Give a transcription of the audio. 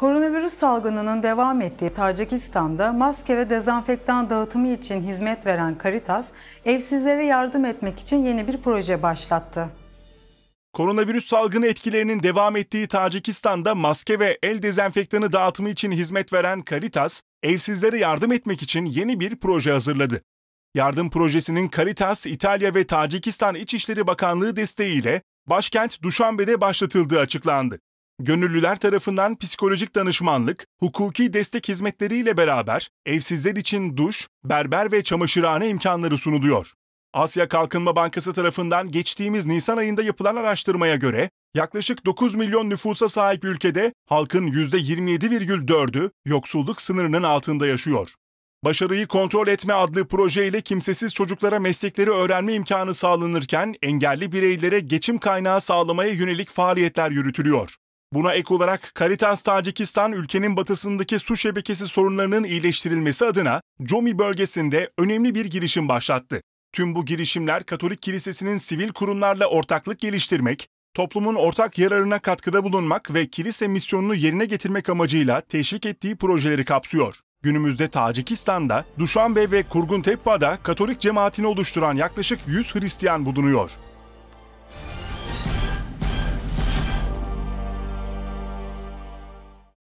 Koronavirüs salgınının devam ettiği Tacikistan'da maske ve dezenfektan dağıtımı için hizmet veren Caritas, evsizlere yardım etmek için yeni bir proje başlattı. Koronavirüs salgını etkilerinin devam ettiği Tacikistan'da maske ve el dezenfektanı dağıtımı için hizmet veren Caritas, evsizlere yardım etmek için yeni bir proje hazırladı. Yardım projesinin Caritas, İtalya ve Tacikistan İçişleri Bakanlığı desteğiyle başkent Duşanbe'de başlatıldığı açıklandı. Gönüllüler tarafından psikolojik danışmanlık, hukuki destek hizmetleriyle beraber evsizler için duş, berber ve çamaşırhane imkanları sunuluyor. Asya Kalkınma Bankası tarafından geçtiğimiz Nisan ayında yapılan araştırmaya göre yaklaşık 9 milyon nüfusa sahip ülkede halkın %27,4'ü yoksulluk sınırının altında yaşıyor. Başarıyı Kontrol Etme adlı projeyle kimsesiz çocuklara meslekleri öğrenme imkanı sağlanırken engelli bireylere geçim kaynağı sağlamaya yönelik faaliyetler yürütülüyor. Buna ek olarak Karitas Tacikistan ülkenin batısındaki su şebekesi sorunlarının iyileştirilmesi adına Comi bölgesinde önemli bir girişim başlattı. Tüm bu girişimler Katolik Kilisesi'nin sivil kurumlarla ortaklık geliştirmek, toplumun ortak yararına katkıda bulunmak ve kilise misyonunu yerine getirmek amacıyla teşvik ettiği projeleri kapsıyor. Günümüzde Tacikistan'da, Duşanbe ve Kurguntepa'da Katolik cemaatini oluşturan yaklaşık 100 Hristiyan bulunuyor.